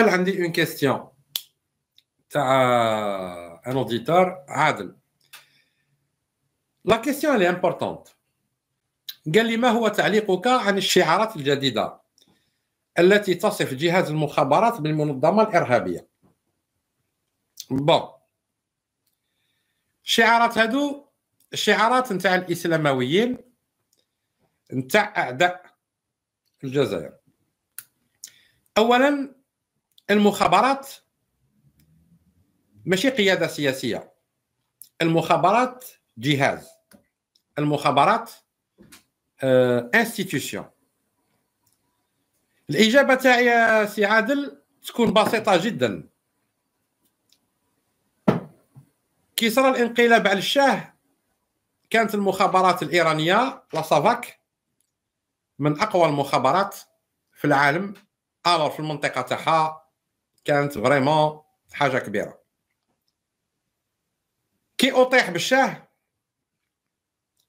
قال عندي اون كيستيون تاع ان اوديتور عادل لا كيستيون اللي امبورطونت قال لي ما هو تعليقك عن الشعارات الجديده التي تصف جهاز المخابرات بالمنظمه الارهابيه بون الشعارات هادو شعارات نتاع الاسلامويين نتاع اعداء الجزائر اولا المخابرات ماشي قياده سياسيه المخابرات جهاز المخابرات انستيتيوشن آه، الاجابه تاعي سي عادل تكون بسيطه جدا كي صرا الانقلاب على الشاه كانت المخابرات الايرانيه لاسافاك من اقوى المخابرات في العالم الور في المنطقه تاعها كانت فريمون حاجه كبيره كي اطيح بالشاه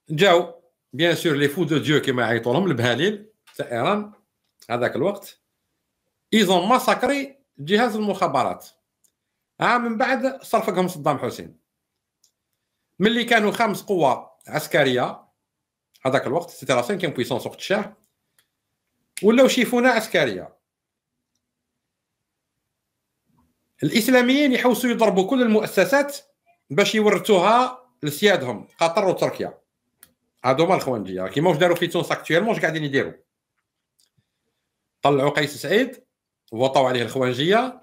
جاو بيان سور لي فو دو ديو كيما يعيطوا لهم البهاليل تاع ايران هذاك الوقت ايزون ماساكري جهاز المخابرات ها من بعد صرفقهم صدام حسين ملي كانوا خمس قوى عسكريه هذاك الوقت سيتي راسين كان بويسونس وقت الشاه ولاو شيفونه عسكريه الاسلاميين يحوسوا يضربوا كل المؤسسات باش يورثوها لسيادهم قطر وتركيا هادو هما الخوانجيه كيما واش داروا في تونس اكتويلمون واش قاعدين يديروا طلعوا قيس سعيد وطاو عليه الخوانجيه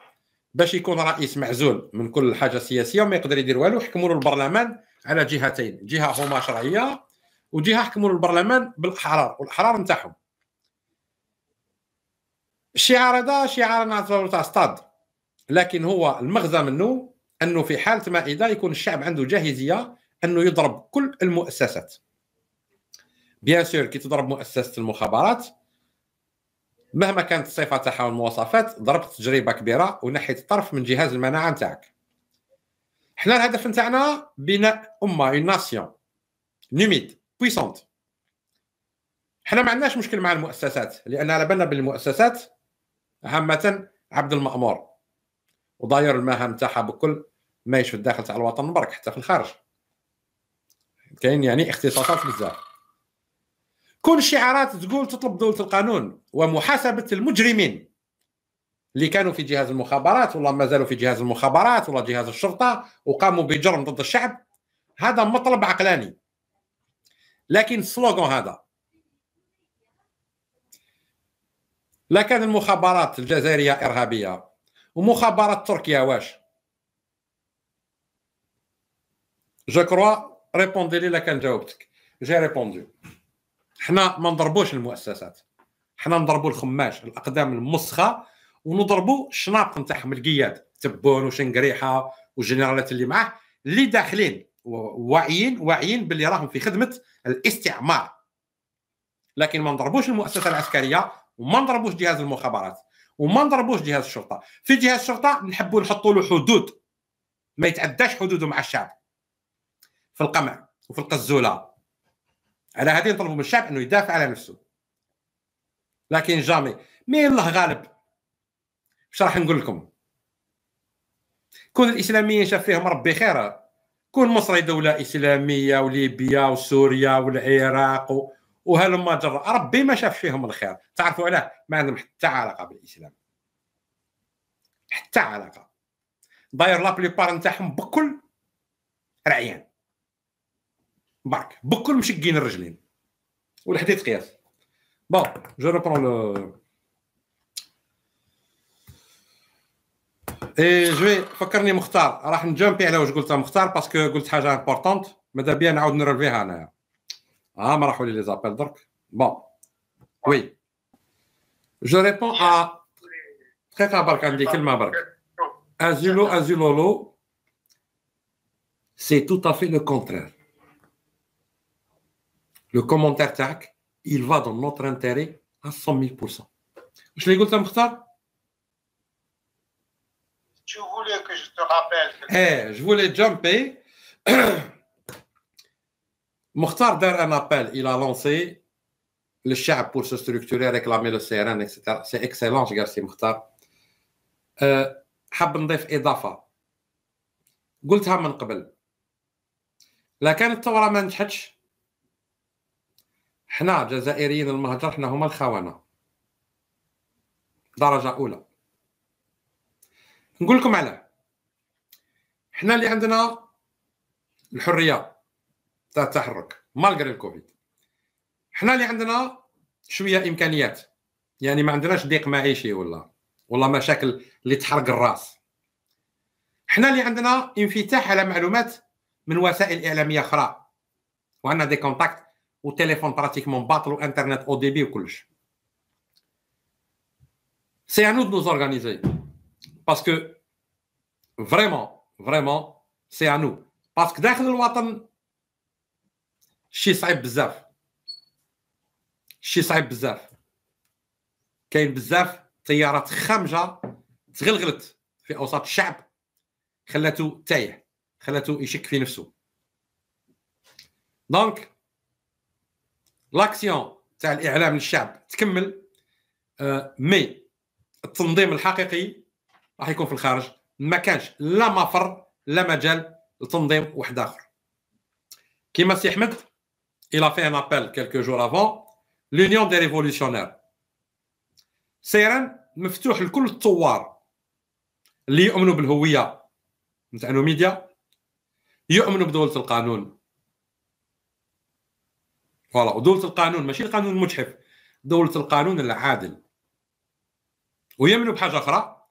باش يكون رئيس معزول من كل حاجه سياسيه وما يقدر يدير والو حكموا له البرلمان على جهتين جهه هما شرعيه وجهه حكموا له البرلمان بالاحرار والاحرار نتاعهم الشعار هذا شعار نتاع ستاد لكن هو المغزى منه انه في حاله مائده يكون الشعب عنده جاهزيه انه يضرب كل المؤسسات بيان سور كي تضرب مؤسسه المخابرات مهما كانت الصفه تاعها والمواصفات ضربت تجربه كبيره ونحيت الطرف من جهاز المناعه نتاعك حنا الهدف نتاعنا بناء امه اون ناسيون نوميد بويسونت حنا ما عندناش مشكل مع المؤسسات لان على بالنا بالمؤسسات عامه عبد المامور وضاير المهام تاعها بكل ماهيش في الداخل تاع الوطن برك حتى في الخارج كاين يعني اختصاصات بزاف كل الشعارات تقول تطلب دولة القانون ومحاسبة المجرمين اللي كانوا في جهاز المخابرات ولا ما زالوا في جهاز المخابرات ولا جهاز الشرطة وقاموا بجرم ضد الشعب هذا مطلب عقلاني لكن السلوغون هذا لكن المخابرات الجزائرية إرهابية ومخابرات تركيا واش جو كروا ريبوندي لي لا كان جاوبتك جي ريبوندي حنا ما نضربوش المؤسسات حنا نضربوا الخماش الاقدام المسخه ونضربوا الشناط نتاعهم القياد تبون وشنقريحه والجنرالات اللي معاه اللي داخلين واعيين واعيين باللي راهم في خدمه الاستعمار لكن ما نضربوش المؤسسه العسكريه وما نضربوش جهاز المخابرات وما نضربوش جهاز الشرطه في جهاز الشرطه نحبوا نحطوا له حدود ما يتعداش حدوده مع الشعب في القمع وفي القزوله على هذه نطلبوا من الشعب انه يدافع على نفسه لكن جامي مين الله غالب باش راح نقول لكم كون الاسلاميين شاف فيهم ربي خير كون مصر دوله اسلاميه وليبيا وسوريا والعراق و... وهلما جرا ربي ما شاف فيهم الخير تعرفوا علاه ما عندهم حتى علاقه بالاسلام حتى علاقه داير لا بليبار نتاعهم بكل رعيان برك بكل مشقين الرجلين والحديث قياس بون جو ريبرون لو اي جو فكرني مختار راح نجامبي على واش قلتها مختار باسكو قلت حاجه امبورطونت ماذا بيا نعاود نرفيها انايا Ah, Marahouli les appels. Donc, bon. Oui. Je réponds à Azulolo, c'est tout à fait le contraire. Le commentaire TAC, il va dans notre intérêt à 100 000 Je l'écoute, Mkhtar Tu voulais que je te rappelle. Eh, je voulais jumper. مختار دار ان ابل الى لونسي للشعب بور سو ستركتوري ريكلامي لو سي ار ان etc. سي excellent, je garde euh, حاب نضيف اضافه قلتها من قبل لا كانت الثوره ما نجحتش حنا الجزائريين المهجر حنا هما الخونه درجه اولى نقول لكم علاه حنا اللي عندنا الحريه تاع التحرك مالغري الكوفيد حنا اللي عندنا شويه امكانيات يعني ما عندناش ضيق معيشي ولا ولا مشاكل اللي تحرق الراس حنا اللي عندنا انفتاح على معلومات من وسائل اعلاميه اخرى وعندنا دي كونتاكت وتليفون براتيكمون باطل وانترنت او ديبي وكلش سي à nous زورغانيزي باسكو فريمون فريمون سي à باسكو داخل الوطن شي صعيب بزاف شي صعيب بزاف كاين بزاف تيارات خامجه تغلغلت في اوساط الشعب خلاتو تايه خلاتو يشك في نفسه دونك لاكسيون تاع الاعلام للشعب تكمل آه مي التنظيم الحقيقي راح يكون في الخارج ما كانش لا مفر لا مجال لتنظيم واحد اخر كيما سي احمد il a fait un appel quelques jours avant, l'Union des révolutionnaires. سيرا مفتوح لكل الثوار اللي يؤمنوا بالهويه نتاع ميديا يؤمنوا بدوله القانون فوالا ودوله القانون ماشي القانون المجحف دوله القانون العادل ويؤمنوا بحاجه اخرى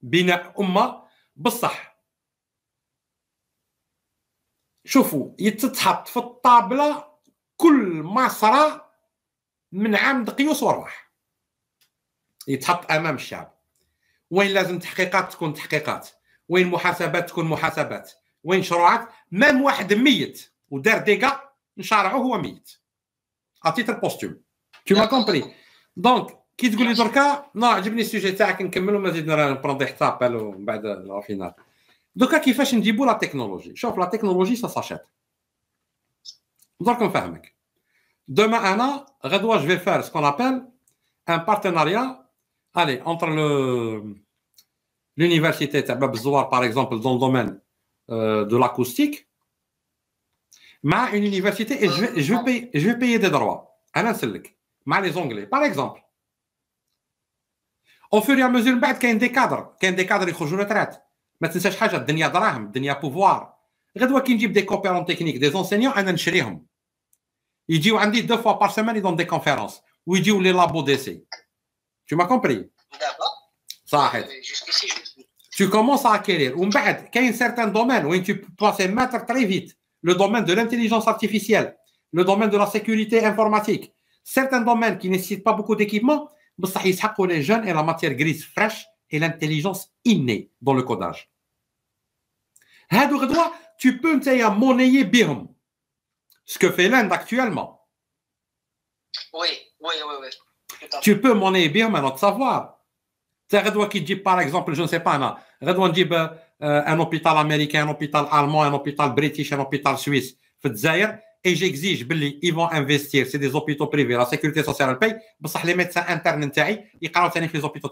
بناء امه بالصح شوفوا يتتحط في الطابله كل ما صرا من عام دقيوس وروح يتحط امام الشعب وين لازم تحقيقات تكون تحقيقات وين محاسبات تكون محاسبات وين شروعات مام واحد ميت ودار ديكا نشارعه هو ميت اتيتر بوستيوم تو ما كومبري دونك كي تقول لي دركا نو عجبني السوجي تاعك نكمل وما زيد نبروندي حتى بالو ومن بعد فينال دوكا كيفاش نجيبو لا تكنولوجي شوف لا تكنولوجي سا ساشيت Vous devez confirmer. Demain, Anna, Redouan, je vais faire ce qu'on appelle un partenariat, allez, entre l'université, tu vas besoin par exemple dans le domaine euh, de l'acoustique, mais une université et je vais payer des droits, Anna, c'est M'a les anglais, par exemple. Au fur et à mesure, il y a des cadres, qu'un des cadres ont toujours en retard, mais c'est une chose y a n'y avoir, de n'y pouvoir. Redouan, qu'il y des coopérants techniques, des enseignants, Anna, cherie, يجيو عندي دو فوا بار semaine, يدون دي كونفيرونس ويجيو لي لابو dit تو les labos d'essai. tu commences à acquérir. Ou il y a certain domaine où tu peux passer mettre très vite. Le domaine de l'intelligence artificielle, le domaine de la sécurité informatique. Certains domaines qui ne nécessitent pas beaucoup d'équipement, mais les jeunes et la matière grise fraîche et l'intelligence innée dans le codage. Hein, tu peux monnayer bien ce que fait l'Inde actuellement. Oui, oui, oui, oui. Tu peux monnayer bien de savoir. C'est Redouan qui dit, par exemple, je ne sais pas, Redouan dit ben, euh, un hôpital américain, un hôpital allemand, un hôpital british, un hôpital suisse, et j'exige, ils vont investir, c'est des hôpitaux privés, la sécurité sociale paye, mais les médecins internes, ils les hôpitaux